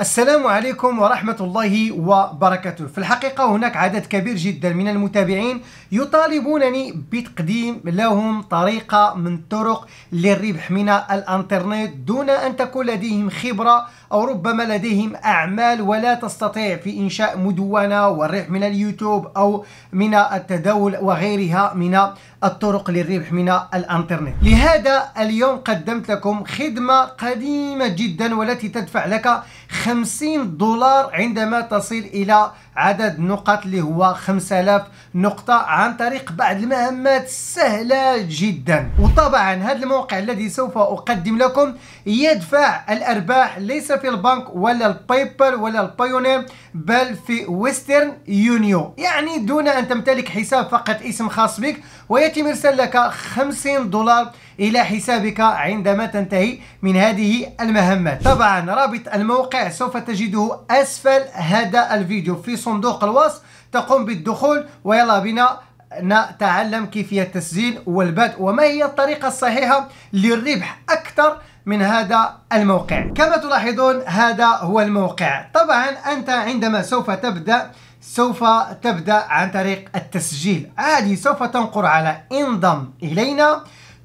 السلام عليكم ورحمة الله وبركاته في الحقيقة هناك عدد كبير جدا من المتابعين يطالبونني بتقديم لهم طريقة من طرق للربح من الانترنت دون أن تكون لديهم خبرة أو ربما لديهم أعمال ولا تستطيع في إنشاء مدونة والربح من اليوتيوب أو من التداول وغيرها من الطرق للربح من الانترنت لهذا اليوم قدمت لكم خدمة قديمة جدا والتي تدفع لك 50 دولار عندما تصل إلى عدد النقط اللي هو 5000 نقطة عن طريق بعض المهمات سهلة جدا وطبعا هذا الموقع الذي سوف أقدم لكم يدفع الأرباح ليس في البنك ولا البايبل ولا البايونير بل في ويسترن يونيو يعني دون أن تمتلك حساب فقط اسم خاص بك ويتم إرسال لك 50 دولار إلى حسابك عندما تنتهي من هذه المهمات طبعا رابط الموقع سوف تجده أسفل هذا الفيديو في صندوق الوصف تقوم بالدخول ويلا بنا نتعلم كيفية التسجيل والبدء وما هي الطريقة الصحيحة للربح أكثر من هذا الموقع كما تلاحظون هذا هو الموقع طبعا أنت عندما سوف تبدأ سوف تبدأ عن طريق التسجيل عادي سوف تنقر على انضم إلينا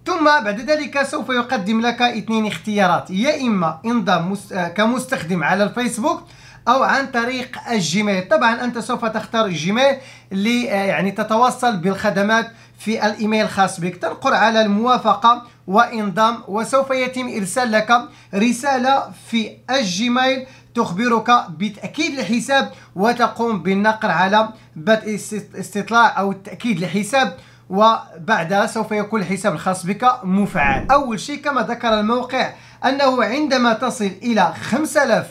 ثم بعد ذلك سوف يقدم لك اثنين اختيارات يا إما انضم آه، كمستخدم على الفيسبوك او عن طريق الجيميل طبعا انت سوف تختار الجيميل لي آه، يعني تتواصل بالخدمات في الايميل الخاص بك تنقر على الموافقه وانضم وسوف يتم ارسال لك رساله في الجيميل تخبرك بتاكيد الحساب وتقوم بالنقر على بدء استطلاع او تاكيد الحساب وبعدها سوف يكون الحساب الخاص بك مفعل أول شيء كما ذكر الموقع أنه عندما تصل إلى 5000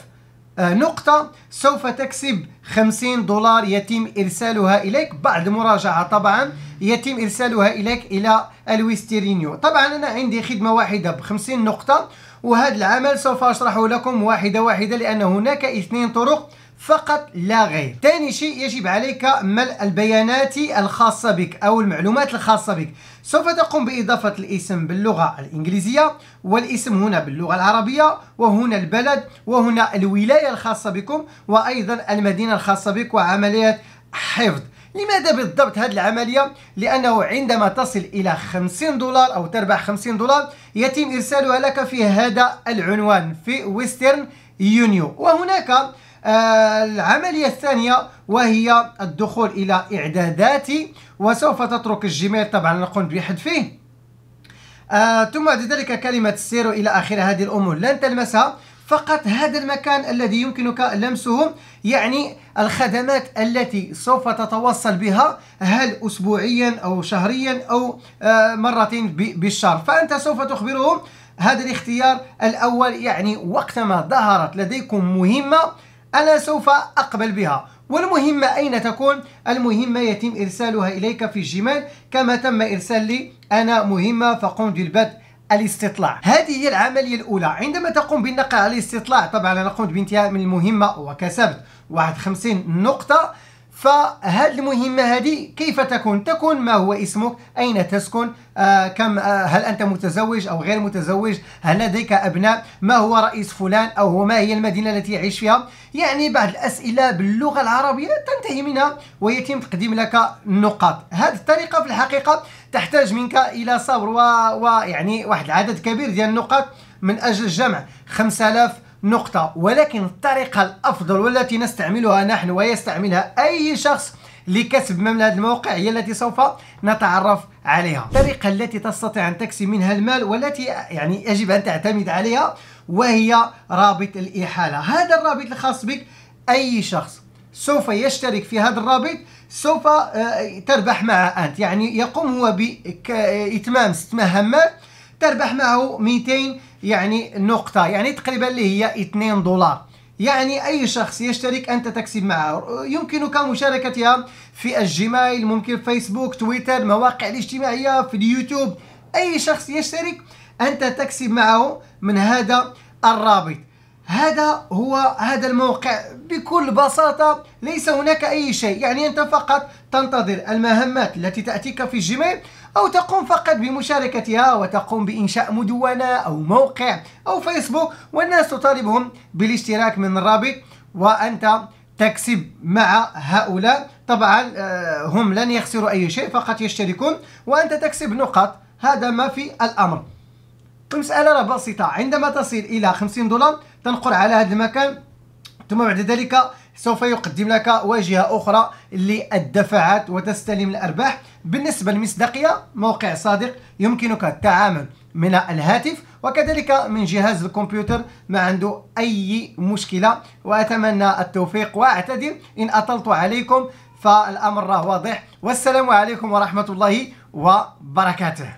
آه، نقطة سوف تكسب 50 دولار يتم إرسالها إليك بعد مراجعة طبعا يتم إرسالها إليك إلى الويستيرينيو طبعا أنا عندي خدمة واحدة ب 50 نقطة وهذا العمل سوف أشرحه لكم واحدة واحدة لأن هناك اثنين طرق فقط لا غير ثاني شيء يجب عليك ملء البيانات الخاصة بك أو المعلومات الخاصة بك سوف تقوم بإضافة الاسم باللغة الإنجليزية والاسم هنا باللغة العربية وهنا البلد وهنا الولاية الخاصة بكم وأيضا المدينة الخاصة بك وعملية حفظ لماذا بالضبط هذه العملية؟ لأنه عندما تصل إلى 50 دولار أو تربح 50 دولار يتم إرسالها لك في هذا العنوان في ويسترن يونيو وهناك العملية الثانية وهي الدخول إلى إعداداتي وسوف تترك الجيميل طبعا نقوم بحذفه آه ثم بعد ذلك كلمة السير إلى آخر هذه الأمور لن تلمسها فقط هذا المكان الذي يمكنك لمسه يعني الخدمات التي سوف تتوصل بها هل أسبوعيا أو شهريا أو آه مرة بالشهر فأنت سوف تخبرهم هذا الاختيار الأول يعني وقتما ظهرت لديكم مهمة أنا سوف أقبل بها والمهمة أين تكون؟ المهمة يتم إرسالها إليك في الجيميل كما تم إرسال لي أنا مهمة فقم بالبدء الاستطلاع هذه هي العملية الأولى عندما تقوم بالنقل على الاستطلاع طبعا أنا قمت بانتهاء من المهمة وكسبت 51 نقطة فهذه المهمة هذه كيف تكون؟ تكون ما هو اسمك؟ أين تسكن؟ آه كم آه هل أنت متزوج أو غير متزوج؟ هل لديك أبناء؟ ما هو رئيس فلان؟ أو ما هي المدينة التي يعيش فيها؟ يعني بعض الأسئلة باللغة العربية تنتهي منها ويتم تقديم لك النقاط هذه الطريقة في الحقيقة تحتاج منك إلى صبر ويعني و... يعني واحد العدد كبير ديال النقاط من أجل جمع 5000 نقطة ولكن الطريقة الأفضل والتي نستعملها نحن ويستعملها أي شخص لكسب من هذا الموقع هي التي سوف نتعرف عليها الطريقة التي تستطيع أن تكسب منها المال والتي يعني يجب أن تعتمد عليها وهي رابط الإحالة هذا الرابط الخاص بك أي شخص سوف يشترك في هذا الرابط سوف آه، تربح معه أنت يعني يقوم هو بإتمام ست مهمات تربح معه 200 يعني نقطة يعني تقريبا اللي هي 2 دولار يعني أي شخص يشترك أنت تكسب معه يمكنك مشاركتها في الجيميل ممكن فيسبوك تويتر المواقع الاجتماعية في اليوتيوب أي شخص يشترك أنت تكسب معه من هذا الرابط هذا هو هذا الموقع بكل بساطة ليس هناك أي شيء يعني أنت فقط تنتظر المهمات التي تأتيك في الجيميل أو تقوم فقط بمشاركتها وتقوم بإنشاء مدونة أو موقع أو فيسبوك والناس تطالبهم بالاشتراك من الرابط وأنت تكسب مع هؤلاء طبعا آه، هم لن يخسروا أي شيء فقط يشتركون وأنت تكسب نقاط هذا ما في الأمر المسألة بسيطة عندما تصل إلى 50 دولار تنقر على هذا المكان ثم بعد ذلك سوف يقدم لك واجهة أخرى للدفعات وتستلم الأرباح بالنسبة للمصداقية موقع صادق يمكنك التعامل من الهاتف وكذلك من جهاز الكمبيوتر ما عنده أي مشكلة وأتمنى التوفيق وأعتذر إن أطلت عليكم فالأمر راه واضح والسلام عليكم ورحمة الله وبركاته